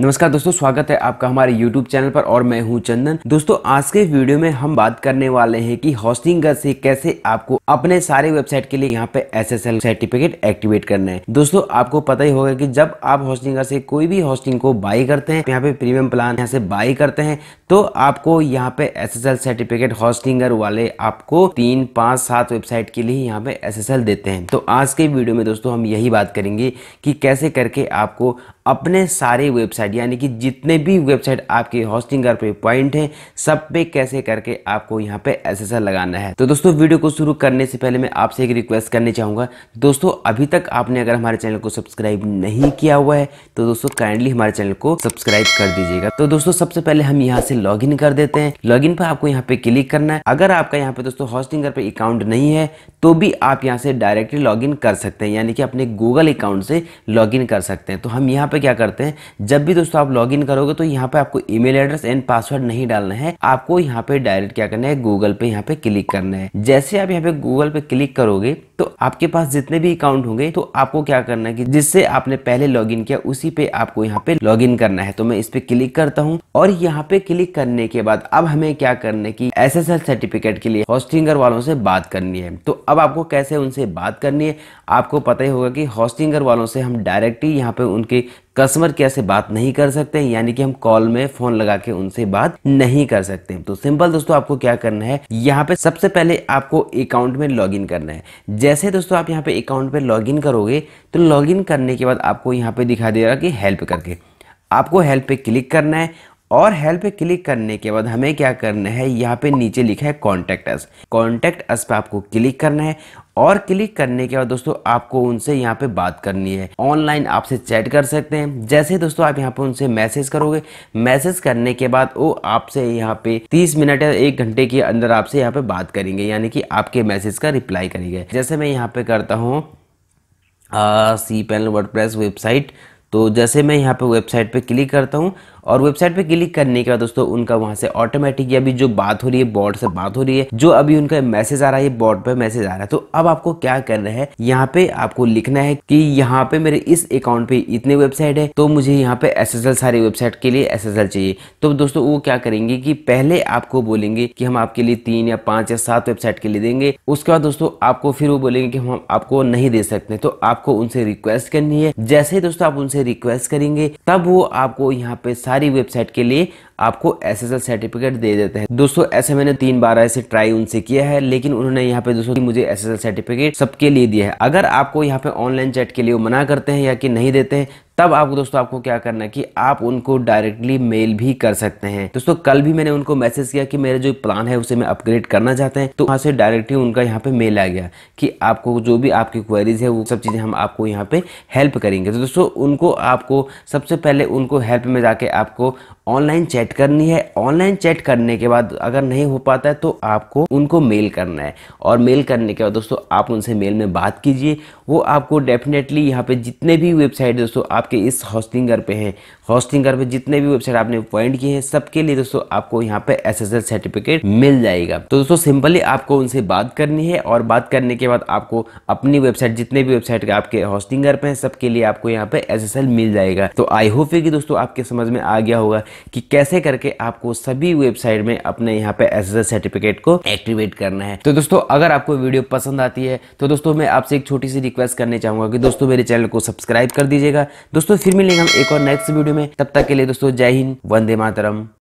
नमस्कार दोस्तों स्वागत है आपका हमारे YouTube चैनल पर और मैं हूं चंदन दोस्तों आज के वीडियो में हम बात करने वाले हैं कि होस्टिंग से कैसे आपको अपने सारे वेबसाइट के लिए यहां पे एसएसएल सर्टिफिकेट एक्टिवेट करना है दोस्तों आपको पता ही होगा कि जब आप होस्टिंग से कोई भी होस्टिंग को बाई करते हैं यहाँ पे प्रीमियम प्लान यहाँ से बाई करते हैं तो आपको यहाँ पे एस सर्टिफिकेट हॉस्टिंगर वाले आपको तीन पाँच सात वेबसाइट के लिए यहाँ पे एस देते हैं तो आज के वीडियो में दोस्तों हम यही बात करेंगे कि कैसे करके आपको अपने सारे वेबसाइट यानी कि जितने भी वेबसाइट आपके होस्टिंगर पे पॉइंट हैं सब पे कैसे करके आपको यहाँ पे एस लगाना है तो दोस्तों वीडियो को शुरू करने से पहले मैं आपसे एक रिक्वेस्ट करने चाहूँगा दोस्तों अभी तक आपने अगर हमारे चैनल को सब्सक्राइब नहीं किया हुआ है तो दोस्तों काइंडली हमारे चैनल को सब्सक्राइब कर दीजिएगा तो दोस्तों सबसे पहले हम यहाँ से लॉग कर देते हैं लॉग पर आपको यहाँ पे क्लिक करना है अगर आपका यहाँ पे दोस्तों होस्टिंगर पे अकाउंट नहीं है तो भी आप यहाँ से डायरेक्टली लॉग कर सकते हैं यानी कि अपने गूगल अकाउंट से लॉग कर सकते हैं तो हम यहाँ पे पे क्या करते हैं जब भी दोस्तों आप लॉग करोगे तो यहाँ पे आपको ईमेल एड्रेस एंड पासवर्ड नहीं डालना है आपको यहाँ पे डायरेक्ट क्या करना है गूगल पे यहाँ पे क्लिक करना है जैसे आप यहाँ पे गूगल पे क्लिक करोगे तो आपके पास जितने भी अकाउंट होंगे तो आपको क्या करना है कि जिससे आपने पहले लॉगिन किया उसी पे आपको यहाँ पे लॉगिन करना है तो मैं इस पे क्लिक करता हूँ और यहाँ पे क्लिक करने के बाद अब हमें क्या करना है एस एसएसएल सर्टिफिकेट के लिए हॉस्टिंगर वालों से बात करनी है तो अब आपको कैसे उनसे बात करनी है आपको पता ही होगा कि हॉस्टिंगर वालों से हम डायरेक्टली यहाँ पे उनके कस्टमर केयर से बात नहीं कर सकते यानी कि हम कॉल में फोन लगा के उनसे बात नहीं कर सकते तो सिंपल दोस्तों आपको क्या करना है यहाँ पे सबसे पहले आपको अकाउंट में लॉग करना है जैसे दोस्तों आप यहाँ पे अकाउंट पे लॉग करोगे तो लॉग करने के बाद आपको यहाँ पे दिखा देगा कि हेल्प करके आपको हेल्प पे क्लिक करना है और हेल्प पे क्लिक करने के बाद हमें क्या करना है यहाँ पे नीचे लिखा है कॉन्टैक्ट अस कॉन्टैक्ट अस पे आपको क्लिक करना है और क्लिक करने के बाद दोस्तों आपको उनसे यहाँ पे बात करनी है ऑनलाइन आपसे चैट कर सकते हैं जैसे ही दोस्तों आप यहाँ पे उनसे मैसेज करोगे मैसेज करने के बाद वो आपसे यहाँ पे 30 मिनट या एक घंटे के अंदर आपसे यहाँ पे बात करेंगे यानी कि आपके मैसेज का रिप्लाई करेंगे जैसे मैं यहाँ पे करता हूँ सी पैनल वर्ड वेबसाइट तो जैसे मैं यहाँ पे वेबसाइट पे क्लिक करता हूँ और वेबसाइट पे क्लिक करने के बाद दोस्तों उनका वहां से ऑटोमेटिक अभी जो बात हो रही है बॉट से बात हो रही है जो अभी उनका मैसेज आ रहा है बॉट पे मैसेज आ रहा है तो अब आपको क्या करना है यहाँ पे आपको लिखना है कि यहाँ पे मेरे इस अकाउंट पे इतने वेबसाइट है तो मुझे यहाँ पे एस सारी वेबसाइट के लिए एस चाहिए तो दोस्तों वो क्या करेंगे कि पहले आपको बोलेंगे कि हम आपके लिए तीन या पांच या सात वेबसाइट के लिए देंगे उसके बाद दोस्तों आपको फिर वो बोलेंगे कि हम आपको नहीं दे सकते तो आपको उनसे रिक्वेस्ट करनी है जैसे ही दोस्तों आप उनसे रिक्वेस्ट करेंगे तब वो आपको यहाँ पे सारी सारी वेबसाइट के लिए आपको एस सर्टिफिकेट दे देते हैं दोस्तों ऐसे मैंने तीन बार ऐसे ट्राई उनसे किया है लेकिन उन्होंने यहाँ पे दोस्तों मुझे एस सर्टिफिकेट सबके लिए दिया है अगर आपको यहाँ पे ऑनलाइन चैट के लिए मना करते हैं या कि नहीं देते हैं तब आपको दोस्तों आपको क्या करना है कि आप उनको डायरेक्टली मेल भी कर सकते हैं दोस्तों कल भी मैंने उनको मैसेज किया कि मेरे जो प्लान है उसे मैं अपग्रेड करना चाहते हैं तो वहाँ से डायरेक्टली उनका यहाँ पे मेल आ गया कि आपको जो भी आपकी क्वेरीज है वो सब चीज़ें हम आपको यहाँ पे हेल्प करेंगे तो दोस्तों उनको आपको सबसे पहले उनको हेल्प में जाके आपको ऑनलाइन चैट करनी है ऑनलाइन चैट करने के बाद अगर नहीं हो पाता है तो आपको उनको मेल करना है और मेल करने के बाद दोस्तों आप उनसे मेल में बात कीजिए वो आपको डेफिनेटली यहाँ पे जितने भी वेबसाइट दोस्तों आप आपके इस हॉस्टिंगर पे है हॉस्टिंगर पे जितने भी वेबसाइट आपने पॉइंट किए हैं सबके लिए दोस्तों आपको यहाँ पे एस सर्टिफिकेट मिल जाएगा तो दोस्तों सिंपली आपको उनसे बात करनी है और बात करने के बाद आपको अपनी वेबसाइट जितने भी वेबसाइट के आपके हॉस्टिंगर पे हैं सबके लिए आपको यहाँ पे एस मिल जाएगा तो आई होप ये कि दोस्तों आपके समझ में आ गया होगा कि कैसे करके आपको सभी वेबसाइट में अपने यहाँ पे एस सर्टिफिकेट को एक्टिवेट करना है तो दोस्तों अगर आपको वीडियो पसंद आती है तो दोस्तों मैं आपसे एक छोटी सी रिक्वेस्ट करने चाहूंगा कि दोस्तों मेरे चैनल को सब्सक्राइब कर दीजिएगा दोस्तों फिर मिलेंगे हम एक और नेक्स्ट वीडियो में तब तक के लिए दोस्तों जय हिंद वंदे मातरम